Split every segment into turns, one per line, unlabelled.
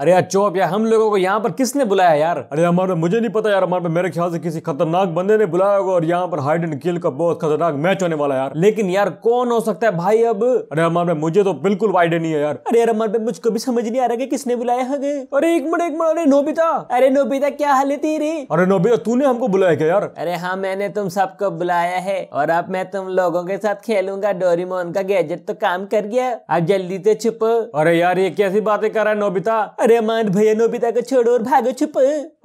अरे यार चौप यार हम लोगों को यहाँ पर किसने बुलाया यार अरे हमारे मुझे नहीं पता यार हमारे मेरे ख्याल से किसी खतरनाक बंदे ने बुलाया होगा और यहाँ पर हाइड एंड किल का बहुत खतरनाक मैच होने वाला यार लेकिन यार कौन हो सकता है भाई अब अरे हमारे मुझे तो बिल्कुल वाइड नहीं है यार अरे यार हमारे मुझको भी समझ नहीं आ रहा है किसने बुलाया है अरे एक मिनट एक मिनट अरे नोबिता अरे नोबिता क्या हाल है तेरी अरे नोबिता तूने हमको बुलाया क्या यार अरे हाँ मैंने तुम सबको बुलाया है और अब मैं तुम लोगों के साथ खेलूंगा डोरीमोन का गैजेट तो काम कर गया अब जल्दी से छुप अरे यार ये कैसी बातें कर रहा है नोबिता अरे मान भैया नोबिता को छोड़ो और भागो छुप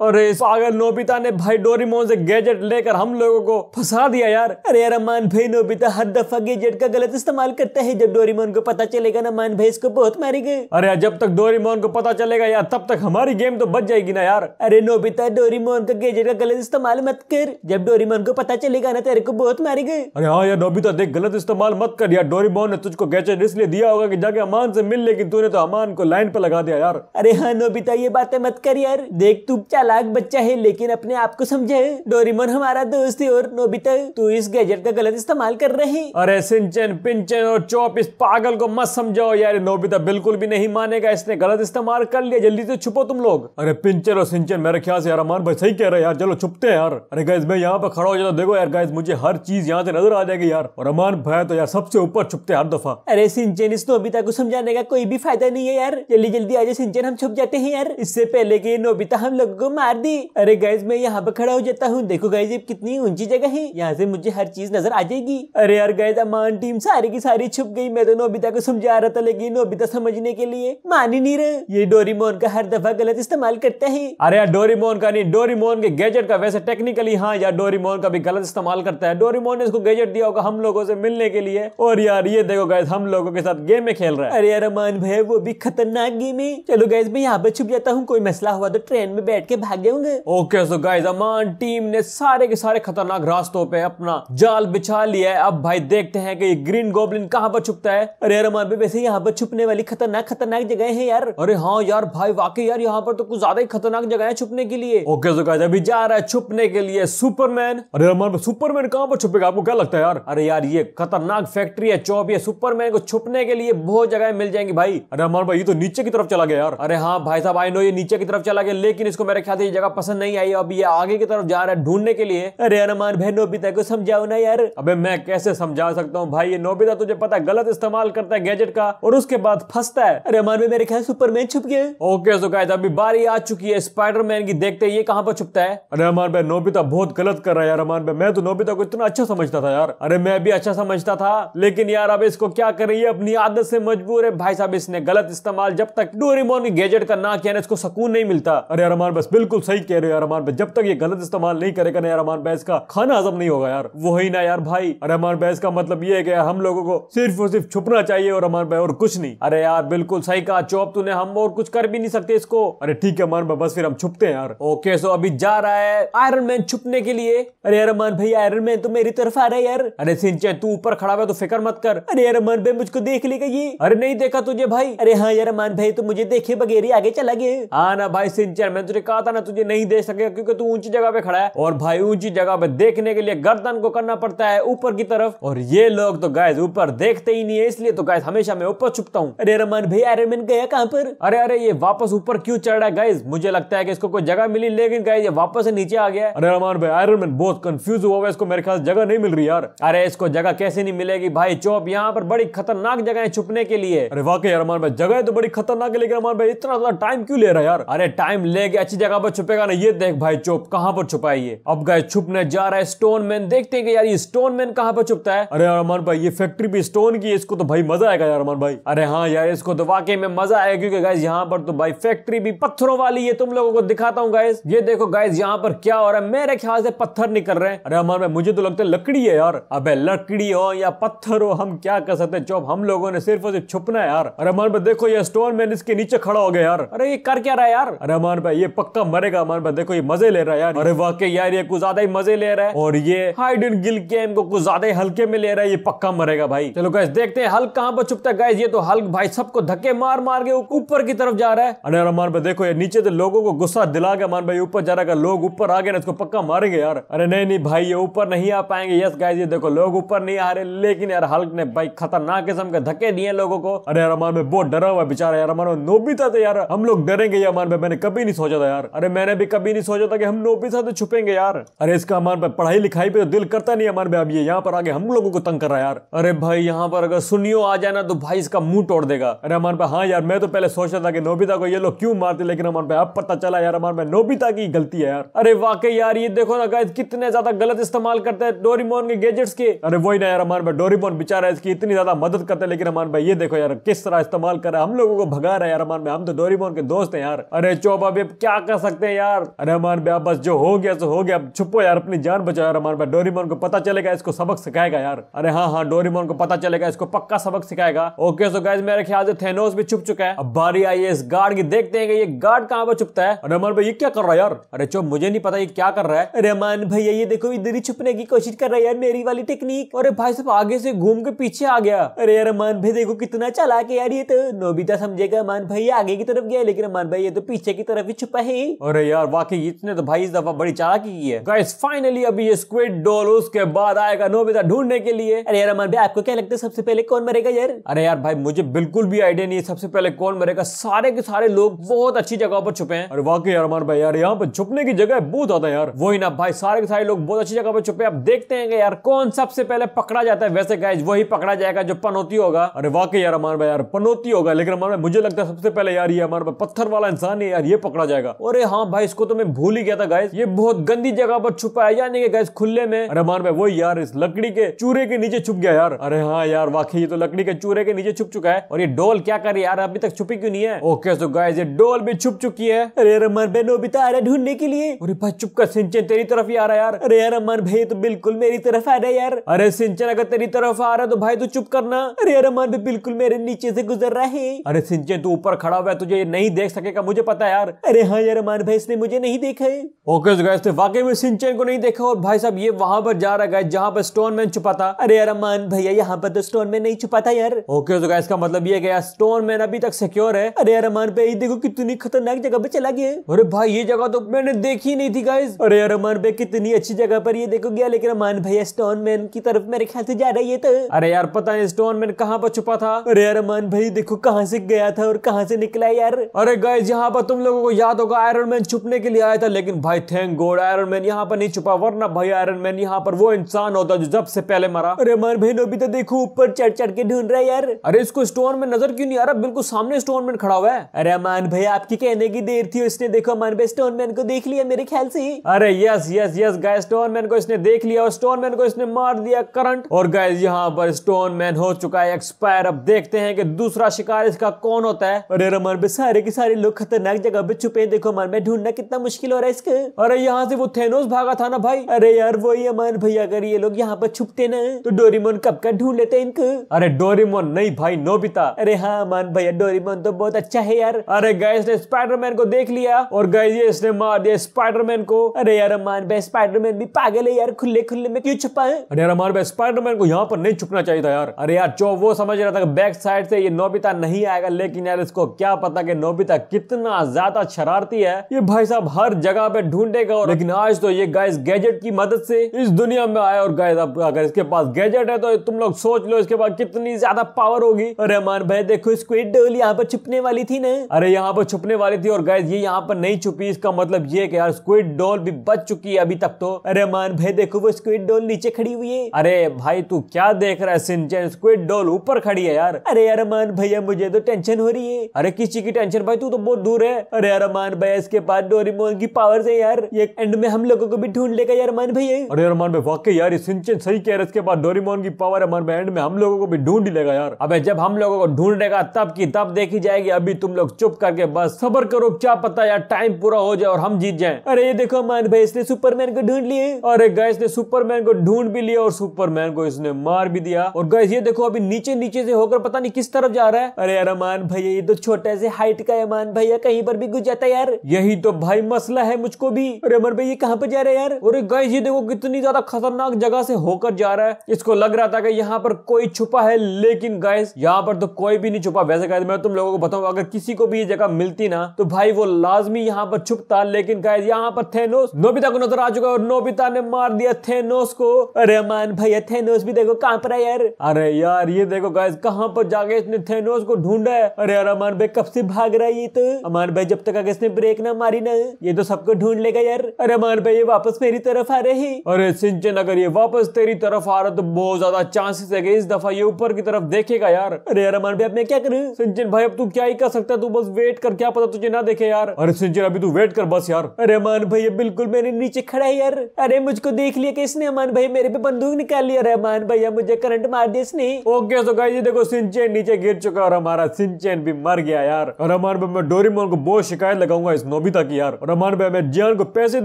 अरे पागल नोबिता ने भाई डोरीमोन से गैजेट लेकर हम लोगों को फंसा दिया यार अरे यार मान भाई नोबिता हर दफा गैजेट का गलत इस्तेमाल करता है जब डोरीमोन को पता चलेगा ना मान भाई इसको बहुत मारेंगे अरे जब तक डोरीमोन को पता चलेगा यार तब तक हमारी गेम तो बच जाएगी ना यार अरे नोबिता डोरीमोन का गैजेट का गलत इस्तेमाल मत कर जब डोरीमोन को पता चलेगा ना तेरे को बहुत मारेंगे अरे हाँ यार नोबिता देख गलत इस्तेमाल मत कर यार डोरीमोन ने तुझको गैजेट इसलिए दिया होगा की जाके अमान से मिल लेकिन तूने तो अमान को लाइन पे लगा दिया यार अरे हाँ नोबिता ये बातें मत कर यार देख तू चालाक बच्चा है लेकिन अपने आप को समझे डोरीमोन हमारा दोस्त है और नोबिता तू इस गैजेट का गलत इस्तेमाल कर रहे अरे सिंचन पिंचन और चौप इस पागल को मत समझाओ यार नोबिता बिल्कुल भी नहीं मानेगा इसने गलत इस्तेमाल कर लिया जल्दी से छुपो तुम लोग अरे पिंचन और सिंचन मेरे ख्याल से यार अमान भाई सही कह रहे यार चलो छुपते हैं यार अरे गैस मैं यहाँ पे खड़ा हो जाता देखो यार गैस मुझे हर चीज यहाँ से नजर आ जाएगी यार और अमान भाई तो यार सबसे ऊपर छुपते हर दफा अरे सिंचन इस नोबिता को समझाने का कोई भी फायदा नहीं है यार जल्दी जल्दी आज सिंचन हम छुप जाते हैं यार इससे पहले की नोबिता हम लोगों को मार दी अरे गैस मैं यहाँ पर खड़ा हो जाता हूँ देखो गैस ये कितनी ऊंची जगह है यहाँ से मुझे हर चीज नजर आ जाएगी अरे यार गैस अमान टीम सारी की सारी छुप गई मैं तो नोबिता को समझा रहा था लेकिन नोबिता समझने के लिए मान ही नहीं रहे ये मोहन का हर दफा गलत इस्तेमाल करता है अरे यार मोहन का नहीं डोरीमोन के गैजेट का वैसे टेक्निकली हाँ यार मोहन का भी गलत इस्तेमाल करता है डोरीमोन ने इसको गैजेट दिया होगा हम लोगों से मिलने के लिए और यार ये देखो गैस हम लोगों के साथ गेम में खेल रहा है अरे यार अमान भाई वो भी खतरनाक गेम है चलो गैस गाइज मैं यहाँ पे छुप जाता हूँ कोई मसला हुआ तो ट्रेन में बैठ के भाग जाऊंगे okay so guys Aman team ने सारे के सारे खतरनाक रास्तों पे अपना जाल बिछा लिया है अब भाई देखते हैं कि ग्रीन गोबलिन कहाँ पर छुपता है अरे रमान भी वैसे यहाँ पर छुपने वाली खतरनाक खतरनाक जगह है यार अरे हाँ यार भाई वाकई यार यहाँ पर तो कुछ ज्यादा ही खतरनाक जगह है छुपने के लिए ओके सो गाइज अभी जा रहा है छुपने के लिए सुपरमैन अरे रमान सुपरमैन कहाँ पर छुपेगा आपको क्या लगता है यार अरे यार ये खतरनाक फैक्ट्री है चौबी सुपरमैन को छुपने के लिए बहुत जगह मिल जाएंगी भाई अरे रमान भाई ये तो नीचे की तरफ चला गया यार अरे अरे हाँ भाई साहब आई नो ये नीचे की तरफ चला गया लेकिन इसको मेरे ख्याल से ये जगह पसंद नहीं आई अब ये आगे की तरफ जा रहा है ढूंढने के लिए अरे हनुमान भाई नोबिता को समझाओ ना यार अबे मैं कैसे समझा सकता हूँ भाई ये नोबिता तुझे पता है गलत इस्तेमाल करता है गैजेट का और उसके बाद फंसता है अरे हनुमान भाई मेरे ख्याल सुपरमैन छुप गए ओके सो गाइस अभी बारी आ चुकी है स्पाइडरमैन की देखते ये कहाँ पर छुपता है अरे हनुमान भाई नोबिता बहुत गलत कर रहा है यार हनुमान भाई मैं तो नोबिता को इतना अच्छा समझता था यार अरे मैं भी अच्छा समझता था लेकिन यार अब इसको क्या कर रही है अपनी आदत से मजबूर है भाई साहब इसने गलत इस्तेमाल जब तक डोरेमोन की गैजेट का ना कहना इसको सुकून नहीं मिलता अरे यार अरमान बस बिल्कुल सही कह रहे हो यार अरमान बस जब तक ये गलत इस्तेमाल नहीं करेगा ना यार अरमान बैस का खाना हजम नहीं होगा यार वही ना यार भाई अरे अरमान बैस का मतलब ये है कि हम लोगों को सिर्फ और सिर्फ छुपना चाहिए और अरमान भाई और कुछ नहीं अरे यार बिल्कुल सही कहा चौप तूने हम और कुछ कर भी नहीं सकते इसको अरे ठीक है अरमान भाई बस फिर हम छुपते हैं यार ओके सो अभी जा रहा है आयरन मैन छुपने के लिए अरे अरमान भाई आयरन मैन तो मेरी तरफ आ रहा है यार अरे सिंचे तू ऊपर खड़ा हुआ तो फिक्र मत कर अरे अरमान भाई मुझको देख लेगा ये अरे नहीं देखा तुझे भाई अरे हाँ यार अरमान भाई तो मुझे देखे बगे तेरे आगे चला गया हाँ ना भाई सिंचर मैंने तुझे कहा था ना तुझे नहीं देख सकेगा क्योंकि तू ऊंची जगह पे खड़ा है और भाई ऊंची जगह पे देखने के लिए गर्दन को करना पड़ता है ऊपर की तरफ और ये लोग तो गाय ऊपर देखते ही नहीं है इसलिए तो गाय हमेशा मैं ऊपर छुपता हूँ अरे रमन भाई अरे मैन गया कहाँ पर अरे अरे ये वापस ऊपर क्यों चढ़ रहा है गाइज मुझे लगता है कि इसको कोई जगह मिली लेकिन गाइज ये वापस से नीचे आ गया अरे रमन भाई आयरन मैन बहुत कंफ्यूज हुआ है इसको मेरे ख्याल जगह नहीं मिल रही यार अरे इसको जगह कैसे नहीं मिलेगी भाई चौप यहाँ पर बड़ी खतरनाक जगह है छुपने के लिए अरे वाकई अरमान भाई जगह तो बड़ी खतरनाक है लेकिन अरमान भाई इतना ज्यादा टाइम क्यों ले रहा है यार अरे टाइम लेके अच्छी जगह पर छुपेगा ना ये देख भाई चुप कहाँ पर छुपा ये अब गए छुपने जा रहा है स्टोन मैन देखते हैं कि यार ये स्टोन मैन कहाँ पर छुपता है अरे अरमान भाई ये फैक्ट्री भी स्टोन की है इसको तो भाई मजा आएगा यार अरमान भाई अरे हाँ यार इसको तो वाकई में मजा आएगा क्योंकि गाइज यहाँ पर तो भाई फैक्ट्री भी पत्थरों वाली है तुम लोगों को दिखाता हूँ गाइज ये देखो गाइज यहाँ पर क्या हो रहा है मेरे ख्याल से पत्थर निकल रहे हैं अरे अरमान भाई मुझे तो लगता है लकड़ी है यार अब लकड़ी हो या पत्थर हो हम क्या कर सकते हैं चौप हम लोगों ने सिर्फ और सिर्फ छुपना है यार अरे अरमान भाई देखो ये स्टोन मैन इसके नीचे खड़ा हो गए यार अरे ये कर क्या रहा है यार अरे अमान भाई ये पक्का मरेगा अमान भाई देखो ये मजे ले रहा है यार अरे वाकई यार ये कुछ ज्यादा ही मजे ले रहा है और ये हाइड एंड गिल गेम को कुछ ज्यादा ही हल्के में ले रहा है ये पक्का मरेगा भाई चलो गाइस देखते हैं हल्क कहाँ पर छुपता है गाइस ये तो हल्क भाई सबको धक्के मार मार के ऊपर की तरफ जा रहा है अरे अमान भाई देखो ये नीचे तो लोगों को गुस्सा दिला गया अमान भाई ऊपर जा रहा है लोग ऊपर आ गए ना इसको पक्का मारेंगे यार अरे नहीं नहीं भाई ये ऊपर नहीं आ पाएंगे यस गाइस ये देखो लोग ऊपर नहीं आ रहे लेकिन यार हल्क ने भाई खतरनाक किस्म के धक्के दिए लोगों को अरे अरमान में बहुत डरा हुआ बेचारा यार अरमान नोबी था तो यार हम लोग डरेंगे या अमान भाई मैंने कभी नहीं सोचा था यार अरे मैंने भी कभी नहीं सोचा था कि हम नौबी साथ छुपेंगे यार अरे इसका अमान भाई पढ़ाई लिखाई पे तो दिल करता नहीं अमान भाई अब ये यहाँ पर आगे हम लोगों को तंग कर रहा है यार अरे भाई यहाँ पर अगर सुनियो आ जाए तो भाई इसका मुंह तोड़ देगा अरे अमान भाई हाँ यार मैं तो पहले सोचा था कि नोबिता को ये लोग क्यों मारते लेकिन अमान भाई अब पता चला यार अमान भाई नोबिता की गलती है यार अरे वाकई यार ये देखो ना गाइस कितने ज्यादा गलत इस्तेमाल करते हैं डोरीमोन के गैजेट्स के अरे वही ना यार अमान भाई डोरीमोन बेचारा इसकी इतनी ज्यादा मदद करते हैं लेकिन अमान भाई ये देखो यार किस तरह इस्तेमाल कर रहा है हम लोगों को भगा रहा है यार अमान भाई हम तो डोरीमोन के दोस्त हैं यार अरे चुप अब क्या कर सकते हैं यार अरे हमारे भाई बस जो हो गया तो हो गया अब छुपो यार अपनी जान बचाओ यार हमारे भाई डोरीमोन को पता चलेगा इसको सबक सिखाएगा यार अरे हाँ हाँ डोरीमोन को पता चलेगा इसको पक्का सबक सिखाएगा ओके सो गाइज मेरे ख्याल से थेनोस भी छुप चुका है अब बारी आई है इस गार्ड की देखते हैं ये गार्ड कहाँ पर छुपता है अरे हमारे भाई ये क्या कर रहा है यार अरे चुप मुझे नहीं पता ये क्या कर रहा है अरे रमान भाई ये देखो इधर ही छुपने की कोशिश कर रहा है यार मेरी वाली टेक्निक अरे भाई सब आगे से घूम के पीछे आ गया अरे यार रमान भाई देखो कितना चला के यार ये तो नोबिता समझेगा रमान भाई आगे की तरफ गया लेकिन अमान भाई ये तो पीछे की तरफ ही छुपा है अरे यार वाकई इतने तो भाई इस दफा बड़ी चालाकी की है गाइस फाइनली अभी ये स्क्विड डॉल उसके बाद आएगा नोबिता ढूंढने के लिए अरे यार अमान भाई आपको क्या लगता है सबसे पहले कौन मरेगा यार अरे यार भाई मुझे बिल्कुल भी आइडिया नहीं है सबसे पहले कौन मरेगा सारे के सारे लोग बहुत अच्छी जगह पर छुपे हैं अरे वाकई यार अमान भाई यार यहाँ पर छुपने की जगह बहुत ज्यादा यार वही ना भाई सारे के सारे लोग बहुत अच्छी जगह पर छुपे अब देखते हैं यार कौन सबसे पहले पकड़ा जाता है वैसे गाइज वही पकड़ा जाएगा जो पनौती होगा अरे वाकई यार अमान भाई यार पनौती होगा लेकिन अमान भाई मुझे लगता है सबसे पहले यार यार ये हमारे पत्थर वाला इंसान है यार ये पकड़ा जाएगा अरे हाँ भाई इसको तो मैं भूल ही गया था गाइस ये बहुत गंदी जगह पर छुपा है यानी कि गाइस खुले में अरे हमारे भाई वो यार इस लकड़ी के चूरे के नीचे छुप गया यार अरे हाँ यार वाकई ये तो लकड़ी के चूरे के नीचे छुप चुका है और ये डोल क्या कर यार अभी तक छुपी क्यों नहीं है ओके सो गाइस ये डोल भी छुप चुकी है अरे रमन भाई नोबिता आ रहा ढूंढने के लिए अरे भाई चुप कर सिंचन तेरी तरफ ही आ रहा यार अरे यार रमन भाई तो बिल्कुल मेरी तरफ आ रहा है यार अरे सिंचन अगर तेरी तरफ आ रहा है तो भाई तू चुप करना अरे यार रमन भाई बिल्कुल मेरे नीचे से गुजर रहा है अरे सिंचन तू ऊपर खड़ा हुआ मैं तुझे नहीं देख सकेगा मुझे पता यार अरे हाँ यार अमान भाई इसने मुझे नहीं देखा है ओके गए तो थे तो वाकई में सिंचन को नहीं देखा और भाई साहब ये वहां पर जा रहा है जहां पर स्टोन मैन छुपा था अरे यार अमान भैया यहाँ पर तो स्टोन मैन नहीं छुपा था यार ओके तो इसका मतलब ये गया स्टोन मैन अभी तक सिक्योर है अरे यार अमान भाई देखो कितनी खतरनाक जगह पे चला गया अरे भाई ये जगह तो मैंने देखी नहीं थी गाइज अरे यार अमान भाई कितनी अच्छी जगह पर ये देखो गया लेकिन अमान भैया स्टोन मैन की तरफ मेरे ख्याल से जा रही है तो अरे यार पता नहीं स्टोन मैन कहाँ पर छुपा था अरे यार अमान भाई देखो कहाँ से गया था और कहाँ से निकला है यार अरे गाइज यहाँ पर तुम लोगों को याद होगा आयरन मैन छुपने के लिए आया था लेकिन भाई थैंक गोड आयरन मैन यहाँ पर नहीं छुपा वरना भाई आयरन मैन यहाँ पर वो इंसान होता जो जब से पहले मरा अरे मर बहन अभी तो देखो ऊपर चढ़ चढ़ के ढूंढ रहे यार अरे इसको स्टोन में नजर क्यों नहीं आ रहा बिल्कुल सामने स्टोन मैन खड़ा हुआ है अरे मान भाई आपकी कहने की देर थी इसने देखो मान भाई स्टोन मैन को देख लिया मेरे ख्याल से अरे yes yes yes guy stone man को इसने देख लिया और स्टोन मैन को इसने मार दिया करंट और गाय यहाँ पर स्टोन मैन हो चुका है एक्सपायर अब देखते हैं कि दूसरा शिकार इसका कौन होता है अरे रमन और भी सारे के सारे लोग खतरनाक जगह पे छुपे हैं देखो मन में ढूंढना कितना मुश्किल हो रहा है इसके अरे यहाँ से वो थेनोस भागा था ना भाई अरे यार वही अमन भाई अगर ये लोग यहाँ पर छुपते ना तो डोरीमोन कब का ढूंढ लेते इनको अरे डोरीमोन नहीं भाई नोबिता अरे हाँ अमन भैया डोरीमोन तो बहुत अच्छा है यार अरे गैस ने स्पाइडरमैन को देख लिया और गैस ये इसने मार दिया स्पाइडरमैन को अरे यार अमन भाई स्पाइडरमैन भी पागल है यार खुले खुले में क्यों छुपा है अरे यार अमन भाई स्पाइडरमैन को यहाँ पर नहीं छुपना चाहिए था यार अरे यार जो वो समझ रहा था बैक साइड से ये नोबिता नहीं आएगा लेकिन यार इसको क्या पता कि नोबिता कितना ज्यादा शरारती है ये भाई साहब हर जगह पे ढूंढेगा और लेकिन आज तो ये गाइस गैजेट की मदद से इस दुनिया में आया और गाइस अब अगर इसके पास गैजेट है तो तुम लोग सोच लो इसके पास कितनी ज्यादा पावर होगी अरे मान भाई देखो स्क्विड डोल यहाँ पर छुपने वाली थी ना अरे यहाँ पर छुपने वाली थी और गाइस ये यहाँ पर नहीं छुपी इसका मतलब ये कि यार स्क्विड डोल भी बच चुकी है अभी तक तो अरे मान भाई देखो वो स्क्विड डोल नीचे खड़ी हुई है अरे भाई तू क्या देख रहा है सिंचन स्क्विड डोल ऊपर खड़ी है यार अरे यार मान भैया मुझे तो टेंशन हो रही है अरे किस बच्ची की टेंशन भाई तू तो बहुत दूर है अरे यार अमान भाई इसके पास डोरीमोन तो की पावर है यार ये एंड में हम लोगों को भी ढूंढ लेगा यार अरमान भाई अरे यार अमान भाई वाकई यार सिंचन सही कह रहे इसके पास डोरीमोन की पावर है अमान भाई एंड में हम लोगों को भी ढूंढ ही लेगा यार अब जब हम लोगों को ढूंढ लेगा तब की तब देखी जाएगी अभी तुम लोग चुप करके बस सबर करो क्या पता यार टाइम पूरा हो जाए और हम जीत जाए अरे ये देखो अमान भाई इसने सुपरमैन को ढूंढ लिए अरे गैस ने सुपरमैन को ढूंढ भी लिया और सुपरमैन को इसने मार भी दिया और गैस ये देखो अभी नीचे नीचे से होकर पता नहीं किस तरफ जा रहा है अरे यार अमान भाई ये तो छोटे से जैसे हाइट का अमान भैया कहीं पर भी घुस जाता है यार यही तो भाई मसला है मुझको भी अरे अमन भाई ये कहाँ पे जा रहे हैं यार अरे गाइस ये देखो कितनी ज्यादा खतरनाक जगह से होकर जा रहा है इसको लग रहा था कि यहाँ पर कोई छुपा है लेकिन गाइस यहाँ पर तो कोई भी नहीं छुपा वैसे गाइस मैं तुम लोगों को बताऊँ अगर किसी को भी ये जगह मिलती ना तो भाई वो लाजमी यहाँ पर छुपता लेकिन गाइस यहाँ पर थेनोस नोबिता को नजर आ चुका और नोबिता ने मार दिया थेनोस को अरे अमान भैया थेनोस भी देखो कहाँ पर है यार अरे यार ये देखो गाइस कहाँ पर जाके इसने थेनोस को ढूंढा है अरे अरे अमान भाई कब से भाग रहा है ये तो अमान भाई जब तक अगर इसने ब्रेक ना मारी ना ये तो सबको ढूंढ लेगा यार अरे अमान भाई ये वापस मेरी तरफ आ रहे अरे सिंचन अगर ये वापस तेरी तरफ आ रहा तो बहुत ज्यादा चांसेस है इस दफा ये ऊपर की तरफ देखेगा यार अरे यार अमान भाई अब मैं क्या करूँ सिंचन भाई अब तू क्या ही कर सकता तू बस वेट कर क्या पता तुझे ना देखे यार अरे सिंचन अभी तू वेट कर बस यार अरे अमान भाई बिल्कुल मेरे नीचे खड़ा है यार अरे मुझको देख लिया किसने अमान भाई मेरे पे बंदूक निकाल लिया अरे अमान भैया मुझे करंट मार दिया इसने ओके तो गाई देखो सिंचन नीचे गिर चुका और हमारा सिंचन भी मर गया यार यार और हमारे भाई मैं डोरीमोन को बहुत शिकायत लगाऊंगा इस नोबिता की यार और हमारे भाई मैं जियान को पैसे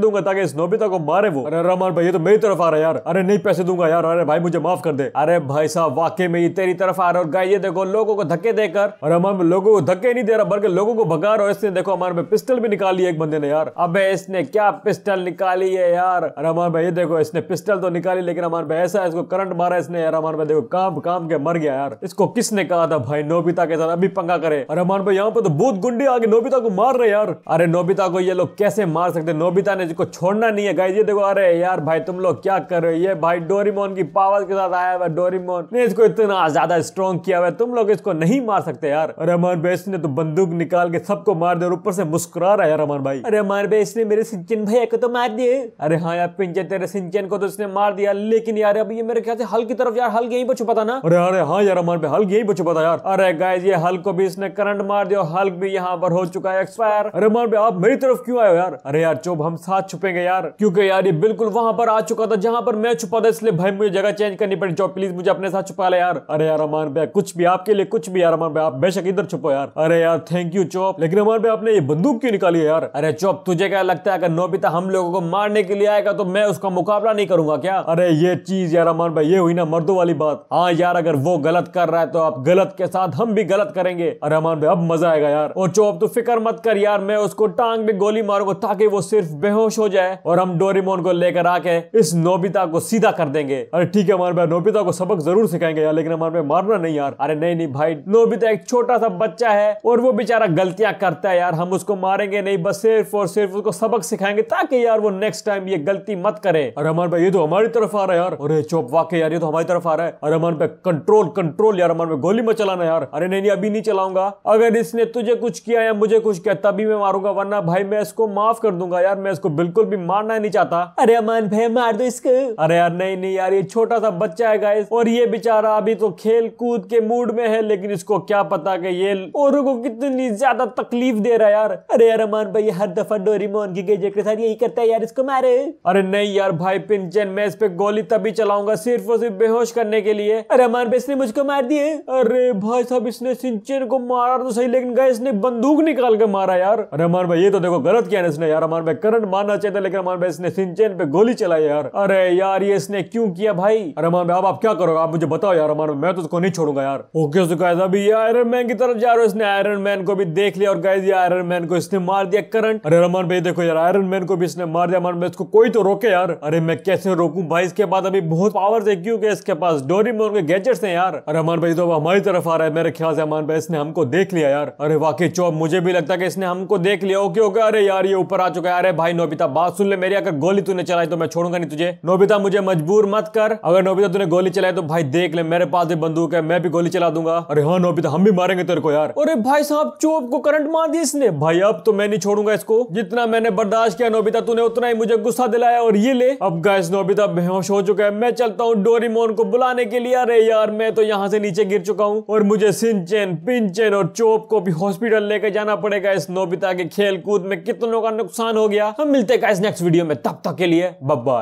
दूंगा ताकि इस नोबिता को मारे वो अरे रमान भाई ये तो मेरी तरफ आ रहा है यार अरे नहीं पैसे दूंगा यार अरे भाई मुझे माफ कर दे अरे भाई साहब वाकई में ये तेरी तरफ आ रहा है और गाय ये देखो लोगों को धक्के देकर और अमान लोगों को धक्के नहीं दे रहा बल्कि लोगों को भगा रहा है इसने देखो हमारे भाई पिस्टल भी निकाल लिया एक बंदे ने यार अब इसने क्या पिस्टल निकाली है यार रमान भाई ये देखो इसने पिस्टल तो निकाली लेकिन हमारे भाई ऐसा इसको करंट मारा इसने यार हमारे भाई देखो काम काम के मर गया यार इसको किसने कहा था भाई नोबिता के साथ अभी पंगा करे और हमारे भाई यहाँ पे तो भूत गुंडे आगे नोबिता को मार रहे यार अरे नोबिता को ये लोग कैसे मार सकते नोबिता ने जिसको छोड़ना नहीं है गाइज ये देखो अरे यार भाई तुम लोग क्या कर रहे हो ये भाई डोरीमोन की पावर के साथ आया हुआ डोरीमोन ने इसको इतना ज्यादा स्ट्रॉन्ग किया हुआ तुम लोग इसको नहीं मार सकते यार अरे अमर बेस ने तो बंदूक निकाल के सबको मार दिया और ऊपर से मुस्कुरा रहा है यार अमर भाई अरे अमर बेस ने मेरे सिंचन भैया को तो मार दिए अरे हाँ यार पिंचन तेरे सिंचन को तो इसने मार दिया लेकिन यार अभी ये मेरे ख्याल से हल की तरफ यार हल यही पर छुपा था ना अरे अरे हाँ, हाँ यार अमर भाई हल यही पर छुपा था यार अरे गाय ये हल को भी इसने करंट मार देव हल्क भी यहाँ पर हो चुका है एक्सपायर अरे मान भाई आप मेरी तरफ क्यों आयो यार अरे यार चुप हम साथ छुपेंगे यार क्योंकि यार ये बिल्कुल वहां पर आ चुका था जहाँ पर मैं छुपा था इसलिए भाई मुझे जगह चेंज करनी पड़ी चौप प्लीज मुझे अपने साथ छुपा ले यार अरे यार अमान भाई कुछ भी आपके लिए कुछ भी यार अमान भाई आप बेशक इधर छुपो यार अरे यार थैंक यू चौप लेकिन अमान भाई आपने ये बंदूक क्यों निकाली यार अरे चौप तुझे क्या लगता है अगर नोबिता हम लोगों को मारने के लिए आएगा तो मैं उसका मुकाबला नहीं करूंगा क्या अरे ये चीज यार अमान भाई ये हुई ना मर्दों वाली बात हाँ यार अगर वो गलत कर रहा है तो आप गलत के साथ हम भी गलत करेंगे अरे अमान भाई अब मजा मजा आएगा यार और चोप तो फिक्र मत कर यार मैं उसको टांग में गोली मारूंगा ताकि वो सिर्फ बेहोश हो जाए और हम डोरेमोन को लेकर आके इस नोबिता को सीधा कर देंगे अरे ठीक है हमारे भाई नोबिता को सबक जरूर सिखाएंगे यार लेकिन हमारे मारना नहीं यार अरे नहीं नहीं भाई नोबिता एक छोटा सा बच्चा है और वो बेचारा गलतियां करता है यार हम उसको मारेंगे नहीं बस सिर्फ और सिर्फ उसको सबक सिखाएंगे ताकि यार वो नेक्स्ट टाइम ये गलती मत करे अरे हमारे भाई ये तो हमारी तरफ आ रहा है यार अरे चोप वाकई यार ये तो हमारी तरफ आ रहा है अरे हमारे पे कंट्रोल कंट्रोल यार हमारे गोली मत चलाना यार अरे नहीं नहीं अभी नहीं चलाऊंगा अगर इस इसने तुझे कुछ किया या मुझे कुछ किया तभी मैं मारूंगा वरना भाई मैं इसको माफ कर दूंगा यार मैं इसको बिल्कुल भी मारना नहीं चाहता अरे अमान भाई मार दो इसको अरे यार नहीं नहीं यार ये छोटा सा बच्चा है गाइस और ये बेचारा अभी तो खेल कूद के मूड में है लेकिन इसको क्या पता कि ये और को कितनी ज्यादा तकलीफ दे रहा है यार अरे यार अमान भाई हर दफा डोरीमोन की गेजे के साथ यही करता है यार इसको मारे अरे नहीं यार भाई पिंचन मैं इस पे गोली तभी चलाऊंगा सिर्फ और सिर्फ बेहोश करने के लिए अरे अमान भाई इसने मुझको मार दिए अरे भाई साहब इसने सिंचन को मारा तो सही लेकिन गए इसने बंदूक निकाल के मारा यार अरे अमान भाई ये तो देखो गलत किया इसने यार अमान भाई करंट मारना चाहिए था लेकिन अमान भाई इसने सिंचेन पे गोली चलाई यार अरे यार ये इसने क्यों किया भाई अरे अमान भाई आप क्या करोगे आप मुझे बताओ यार अमान भाई मैं तो उसको नहीं छोड़ूंगा यार ओके तो अभी आयरन मैन की तरफ जा रहा हूँ इसने आयरन मैन को भी देख लिया और गाइज ये आयरन मैन को इसने मार दिया करंट अरे रमन भाई देखो यार आयरन मैन को भी इसने मार दिया अमान भाई इसको कोई तो रोके यार अरे मैं कैसे रोकू भाई इसके बाद अभी बहुत पावर है क्योंकि इसके पास डोरी में उनके गैजेट्स हैं यार अरे अमान भाई तो हमारी तरफ आ रहा है मेरे ख्याल से अमान भाई इसने हमको देख लिया यार अरे वाकई चौप मुझे भी लगता है कि इसने हमको देख लिया ओके ओके अरे यार ये ऊपर आ चुका है अरे भाई नोबिता बात सुन ले मेरी अगर गोली तूने चलाई तो मैं छोड़ूंगा नहीं तुझे नोबिता मुझे मजबूर मत कर अगर नोबिता तूने गोली चलाई तो भाई देख ले मेरे पास भी बंदूक है मैं भी गोली चला दूंगा अरे हाँ नोबिता हम भी मारेंगे तेरे को यार अरे भाई साहब चोप को करंट मार दिया इसने भाई अब तो मैं नहीं छोड़ूंगा इसको जितना मैंने बर्दाश्त किया नोबिता तूने उतना ही मुझे गुस्सा दिलाया और ये ले अब गैस नोबिता बेहोश हो चुका है मैं चलता हूँ डोरीमोन को बुलाने के लिए अरे यार मैं तो यहाँ से नीचे गिर चुका हूँ और मुझे सिंचेन पिंचन और चोप को भी हॉस्पिटल लेके जाना पड़ेगा इस नोबिता के खेल कूद में कितनों का नुकसान हो गया हम मिलते हैं नेक्स्ट वीडियो में तब तक के लिए बब्बा